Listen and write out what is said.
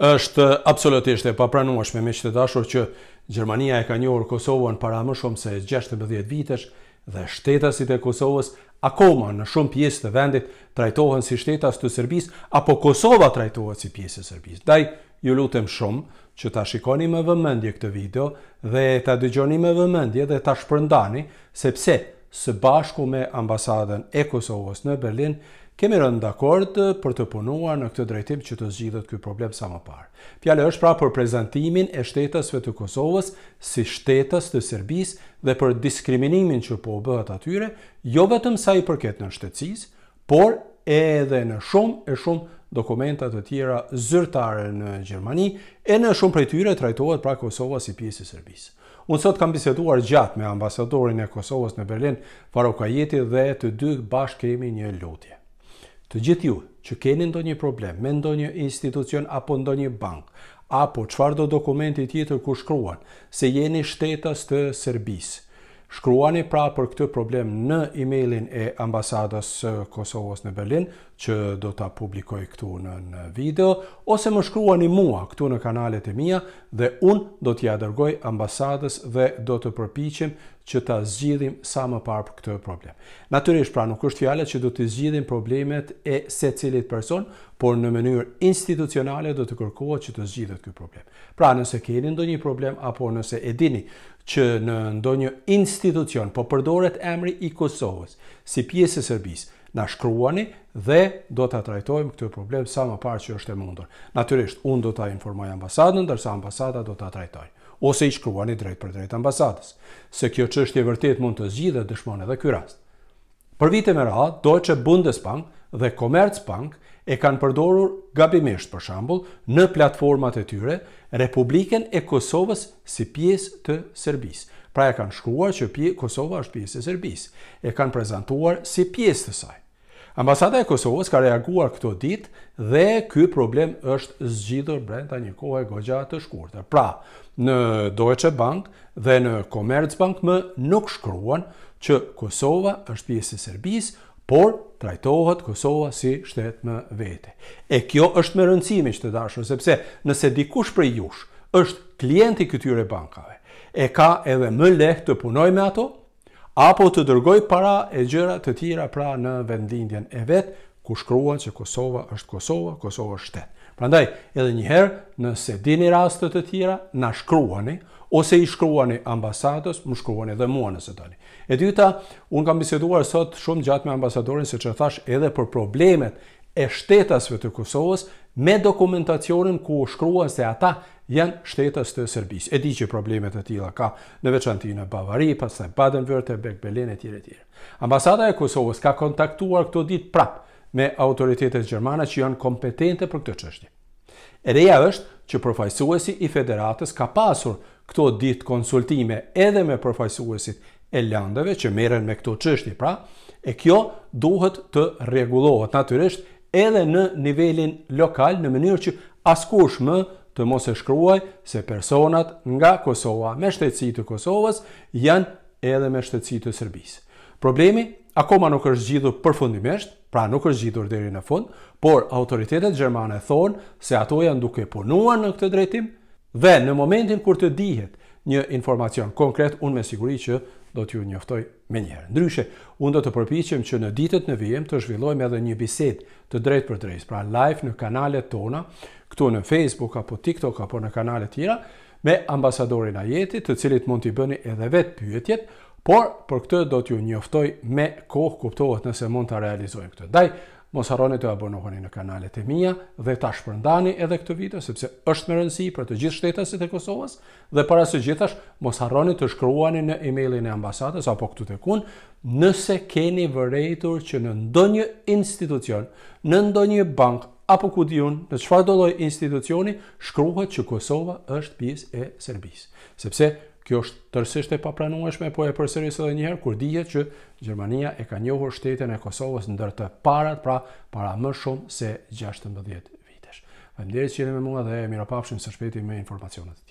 është absolutisht e papranueshme me qëtë dashur që Gjermania e ka njohur Kosovën para më shumë se 16 vitesh dhe shtetasit e Kosovës akoma në shumë pjesë të vendit trajtohen si shtetas të Serbis apo Kosova trajtohet si pjesë e Serbis. Daj, ju lutem shumë që ta shikoni me vëmendje këtë video dhe ta dëgjoni me vëmendje dhe ta shpërndani sepse së bashku me ambasadën e Kosovës në Berlin kemi rënë dakord për të punuar në këtë drejtim që të zgjidhet ky problem sa më parë. Fjala është pra për prezantimin e shtetësve të Kosovës si shtetës të Serbisë dhe për diskriminimin që po bëhet atyre, jo vetëm sa i përket në shtetësisë, por edhe në shumë e shumë dokumenta të tjera zyrtare në Gjermani, e në shumë prej tyre trajtohet pra Kosova si pjesë e Serbisë. Unë sot kam biseduar gjatë me ambasadorin e Kosovës në Berlin, Faro Kajeti dhe të dy bashkë kemi një lutje. Të gjithë ju që keni ndonjë problem me ndonjë institucion apo ndonjë bank, apo qëfar do dokumenti tjetër ku shkruan se jeni shtetas të Serbisë, Shkruani pra për këtë problem në emailin e ambasadës së Kosovës në Berlin, që do ta publikoj këtu në video, ose më shkruani mua këtu në kanalet e mia dhe un do t'ia dërgoj ambasadës dhe do të përpiqem që ta zgjidhim sa më parë këtë problem. Natyrisht, pra nuk është fjala që do të zgjidhim problemet e secilit person, por në mënyrë institucionale do të kërkohet që të zgjidhet ky problem. Pra, nëse keni ndonjë problem apo nëse e dini që në ndonjë institucion po përdoret emri i Kosovës si pjesë e Serbisë, na shkruani dhe do ta trajtojmë këtë problem sa më parë që është e mundur. Natyrisht, unë do ta informoj ambasadën, ndërsa ambasada do ta trajtojë ose i shkruani drejt për drejt ambasadës, se kjo çështje vërtet mund të zgjidhet dëshmon edhe ky rast. Për vite më radhë, Deutsche Bundesbank dhe Commerzbank e kanë përdorur gabimisht për shembull në platformat e tyre Republikën e Kosovës si pjesë të Serbisë. Pra e kanë shkruar që pje, Kosova është pjesë e Serbisë. E kanë prezantuar si pjesë të saj. Ambasada e Kosovës ka reaguar këto ditë dhe ky problem është zgjidhur brenda një kohe goxha të shkurtër. Pra, në Deutsche Bank dhe në Commerzbank më nuk shkruan që Kosova është pjesë e Serbisë, por trajtohet Kosova si shtet më vete. E kjo është më rëndësishme, të dashur, sepse nëse dikush prej jush është klient i këtyre bankave, e ka edhe më lehtë të punoj me ato, apo të dërgoj para e gjëra të tjera pra në vendlindjen e vetë, ku shkruan që Kosova është Kosova, Kosova është shtetë. Prandaj, edhe njëherë, nëse dini rast të tjera, na shkruani, ose i shkruani ambasadës, më shkruani dhe mua nëse tani. E dyta, unë kam biseduar sot shumë gjatë me ambasadorin, se që thash edhe për problemet e shtetasve të Kosovës, me dokumentacionin ku shkruan se ata janë shtetës të Serbis. E di që problemet e tila ka në veçantë në Bavari, pas të Baden-Vyrte, bek e tjere tjere. Ambasada e Kosovës ka kontaktuar këto dit prap me autoritetet Gjermana që janë kompetente për këtë qështi. E reja është që përfajsuesi i federatës ka pasur këto dit konsultime edhe me përfajsuesit e landëve që meren me këto qështi pra, e kjo duhet të regulohet naturisht edhe në nivelin lokal në mënyrë që askush më nështë të mos e shkruaj se personat nga Kosova me shtetësi të Kosovës janë edhe me shtetësi të Serbisë. Problemi akoma nuk është gjithu përfundimisht, pra nuk është gjithur deri në fund, por autoritetet gjermane thonë se ato janë duke punuar në këtë drejtim, dhe në momentin kur të dihet një informacion konkret, unë me siguri që do t'ju njoftoj me njerë. Ndryshe, unë do të përpichim që në ditët në vijem të zhvillojmë edhe një biset të drejt për drejt, pra live në kanalet tona, këtu në Facebook, apo TikTok, apo në kanalet tjera, me ambasadorin a jeti, të cilit mund t'i bëni edhe vetë pyetjet, por për këtë do t'ju njoftoj me kohë kuptohet nëse mund t'a realizojmë këtë. Daj, mos harroni të abonohoni në kanalet e mia dhe ta shpërndani edhe këtë video sepse është me rëndësi për të gjithë shtetësit e Kosovës dhe para së gjithash mos harroni të shkruani në emailin e ambasadës apo këtu tek unë nëse keni vërejtur që në ndonjë institucion, në ndonjë bank apo ku diun, në çfarë lloj institucioni shkruhet që Kosova është pjesë e Serbisë. Sepse Kjo është tërsisht e papranueshme, po e përsëris edhe një herë kur dihet që Gjermania e ka njohur shtetin e Kosovës ndër të parat, pra para më shumë se 16 vitesh. Faleminderit që jeni me mua dhe miropafshim së shpejti me informacionet